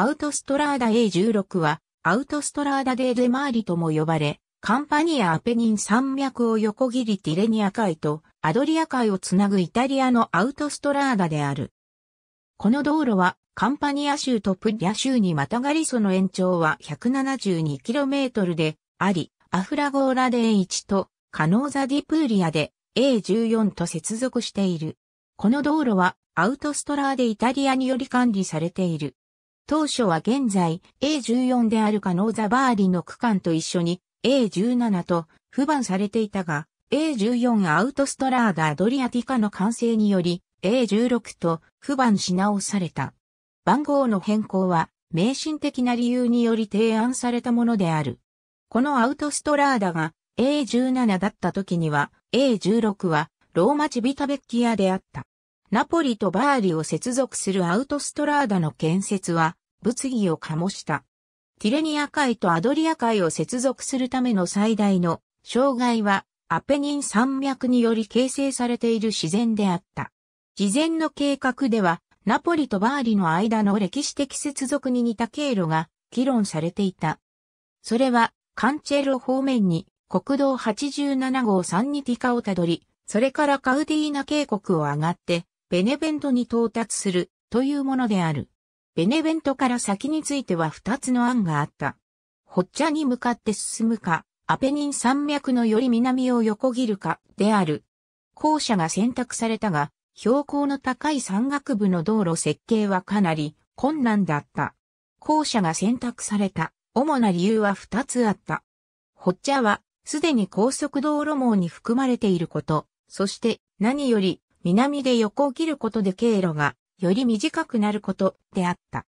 アウトストラーダ A16 は、アウトストラーダデーデマーリとも呼ばれ、カンパニア・アペニン山脈を横切りティレニア海とアドリア海をつなぐイタリアのアウトストラーダである。この道路はカンパニア州とプリア州にまたがりその延長は 172km であり、アフラゴーラで a 1とカノーザディプーリアで A14 と接続している。この道路はアウトストラーデイタリアにより管理されている。当初は現在 A14 であるカノーザバーリの区間と一緒に A17 と不番されていたが A14 アウトストラーダアドリアティカの完成により A16 と不番し直された。番号の変更は迷信的な理由により提案されたものである。このアウトストラーダが A17 だった時には A16 はローマチビタベッキアであった。ナポリとバーリを接続するアウトストラーダの建設は物議を醸した。ティレニア海とアドリア海を接続するための最大の障害はアペニン山脈により形成されている自然であった。事前の計画ではナポリとバーリの間の歴史的接続に似た経路が議論されていた。それはカンチェロ方面に国道87号サンニティカをたどり、それからカウディーナ渓谷を上がってベネベントに到達するというものである。ベネベントから先については二つの案があった。ホッチャに向かって進むか、アペニン山脈のより南を横切るか、である。後者が選択されたが、標高の高い山岳部の道路設計はかなり困難だった。後者が選択された主な理由は二つあった。ホッチャはすでに高速道路網に含まれていること、そして何より南で横切ることで経路がより短くなることであった。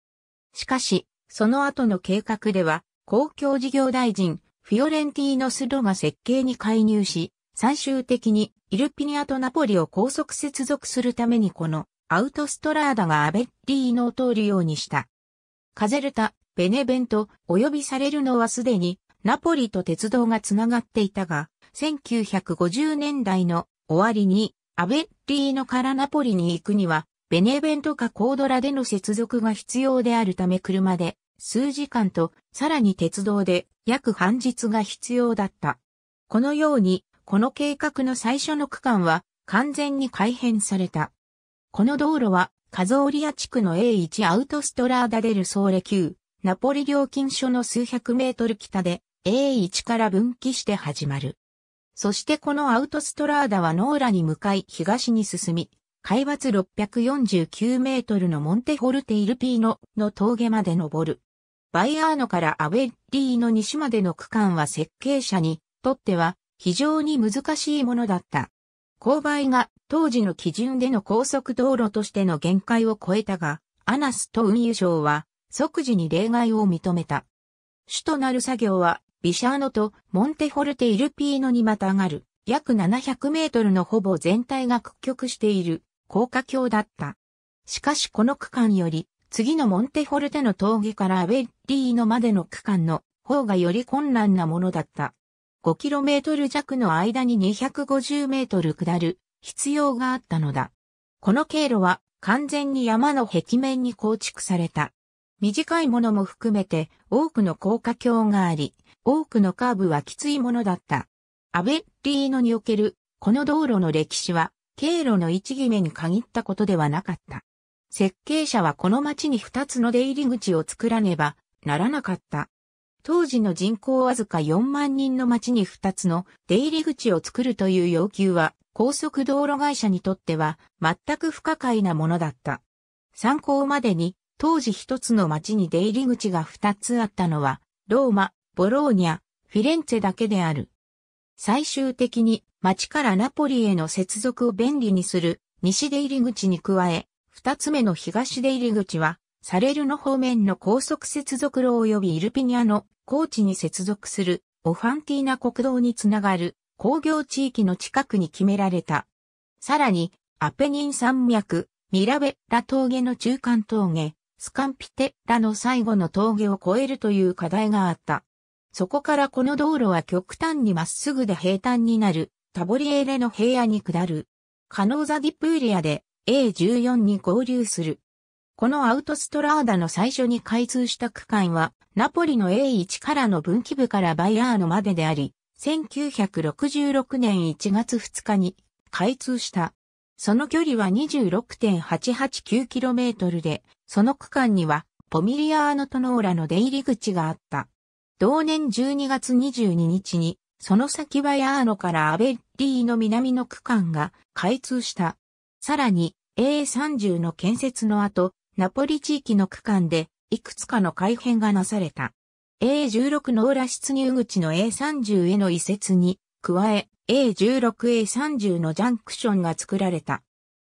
しかし、その後の計画では、公共事業大臣、フィオレンティーノ・スロが設計に介入し、最終的にイルピニアとナポリを高速接続するためにこのアウトストラーダがアベッリーノを通るようにした。カゼルタ、ベネベント、お呼びされるのはすでにナポリと鉄道がつながっていたが、1950年代の終わりにアベッリーノからナポリに行くにはベネベントかコードラでの接続が必要であるため車で数時間と、さらに鉄道で約半日が必要だった。このように、この計画の最初の区間は完全に改変された。この道路は、カゾーリア地区の A1 アウトストラーダデルソーレ級、ナポリ料金所の数百メートル北で A1 から分岐して始まる。そしてこのアウトストラーダはノーラに向かい東に進み、海抜649メートルのモンテホルテイルピーノの峠まで登る。バイアーノからアベリーの西までの区間は設計者にとっては非常に難しいものだった。勾配が当時の基準での高速道路としての限界を超えたが、アナスと運輸省は即時に例外を認めた。主となる作業はビシャーノとモンテホルテイルピーノにまたがる約700メートルのほぼ全体が屈曲している高架橋だった。しかしこの区間より、次のモンテフォルテの峠からアベッリーノまでの区間の方がより困難なものだった。5km 弱の間に 250m 下る必要があったのだ。この経路は完全に山の壁面に構築された。短いものも含めて多くの高架橋があり、多くのカーブはきついものだった。アベッリーノにおけるこの道路の歴史は経路の位置決めに限ったことではなかった。設計者はこの町に二つの出入り口を作らねばならなかった。当時の人口わずか4万人の町に2つの出入り口を作るという要求は高速道路会社にとっては全く不可解なものだった。参考までに当時1つの町に出入り口が2つあったのはローマ、ボローニャ、フィレンツェだけである。最終的に町からナポリへの接続を便利にする西出入り口に加え、二つ目の東出入り口は、サレルの方面の高速接続路及びイルピニアの高地に接続するオファンティーナ国道につながる工業地域の近くに決められた。さらに、アペニン山脈、ミラベラ峠の中間峠、スカンピテラの最後の峠を越えるという課題があった。そこからこの道路は極端にまっすぐで平坦になる、タボリエーレの平野に下る。カノーザディプーリアで A14 に合流する。このアウトストラーダの最初に開通した区間は、ナポリの A1 からの分岐部からバイアーノまでであり、1966年1月2日に開通した。その距離は 26.889km で、その区間にはポミリアーノとノーラの出入り口があった。同年12月22日に、その先はヤーノからアベッリーの南の区間が開通した。さらに、A30 の建設の後、ナポリ地域の区間で、いくつかの改変がなされた。A16 の裏出入口の A30 への移設に、加え、A16A30 のジャンクションが作られた。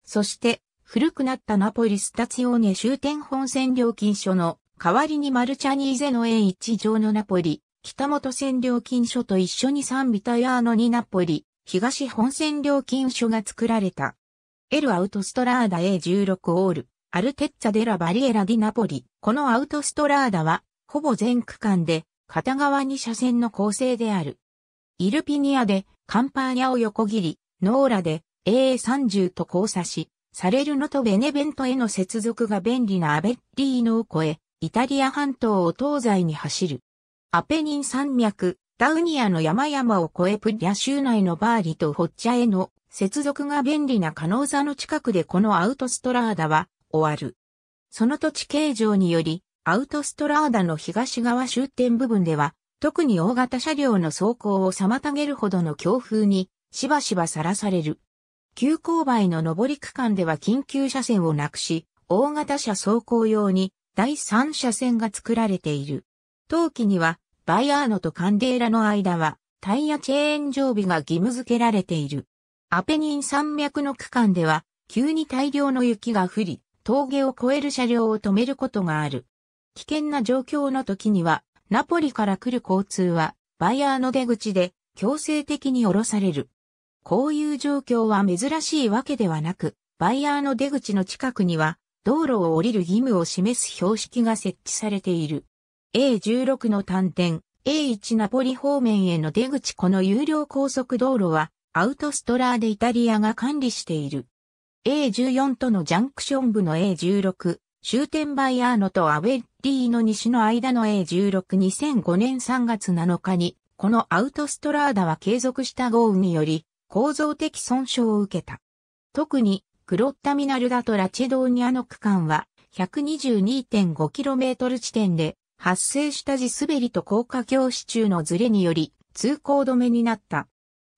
そして、古くなったナポリスタツヨオーネ終点本線料金所の代わりにマルチャニーゼの a 一乗のナポリ、北本線料金所と一緒にサンビタヤーノにナポリ、東本線料金所が作られた。エルアウトストラーダ A16 オール、アルテッツァデラバリエラディナポリ。このアウトストラーダは、ほぼ全区間で、片側に車線の構成である。イルピニアで、カンパーニャを横切り、ノーラで AA30 と交差し、サレルノとベネベントへの接続が便利なアベッリーノを越え、イタリア半島を東西に走る。アペニン山脈、ダウニアの山々を越えプリア州内のバーリとホッチャへの接続が便利なカノーザの近くでこのアウトストラーダは終わる。その土地形状により、アウトストラーダの東側終点部分では、特に大型車両の走行を妨げるほどの強風に、しばしばさらされる。急勾配の上り区間では緊急車線をなくし、大型車走行用に第三車線が作られている。冬季には、バイアーノとカンデーラの間は、タイヤチェーン常備が義務付けられている。アペニン山脈の区間では、急に大量の雪が降り、峠を越える車両を止めることがある。危険な状況の時には、ナポリから来る交通は、バイアーノ出口で強制的に降ろされる。こういう状況は珍しいわけではなく、バイアーノ出口の近くには道路を降りる義務を示す標識が設置されている。A16 の端点、A1 ナポリ方面への出口この有料高速道路は、アウトストラーでイタリアが管理している。A14 とのジャンクション部の A16、終点バイアーノとアベッリーの西の間の A162005 年3月7日に、このアウトストラーダは継続した豪雨により、構造的損傷を受けた。特にクロッタミナルダとラチェドーニアの区間は 122.5km 地点で発生した地滑りと高架橋支柱のズレにより通行止めになった。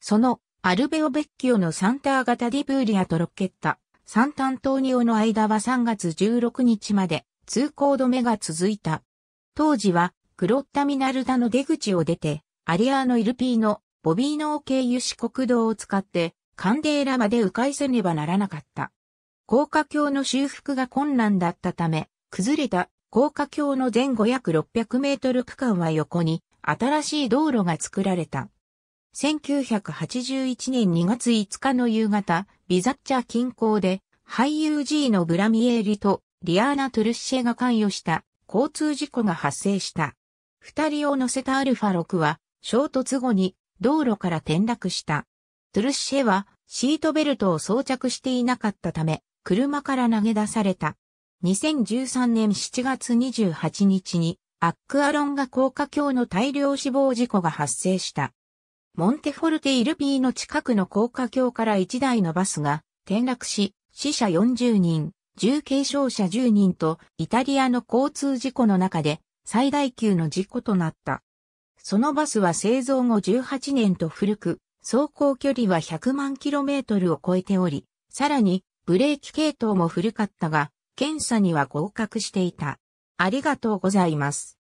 そのアルベオベッキオのサンター型ディブーリアとロケッタ、サンタントーニオの間は3月16日まで通行止めが続いた。当時はクロッタミナルダの出口を出てアリアーノ・イルピーのボビーノー経由し国道を使ってカンデーラまで迂回せねばならなかった。高架橋の修復が困難だったため、崩れた高架橋の前後約600メートル区間は横に新しい道路が作られた。1981年2月5日の夕方、ビザッチャ近郊で俳優 G のブラミエーリとリアーナ・トゥルッシェが関与した交通事故が発生した。二人を乗せたアルファ6は衝突後に道路から転落した。トゥルッシェはシートベルトを装着していなかったため、車から投げ出された。2013年7月28日にアックアロンガ高架橋の大量死亡事故が発生した。モンテフォルテイルピーの近くの高架橋から1台のバスが転落し、死者40人、重軽傷者10人とイタリアの交通事故の中で最大級の事故となった。そのバスは製造後18年と古く、走行距離は100万トルを超えており、さらにブレーキ系統も古かったが、検査には合格していた。ありがとうございます。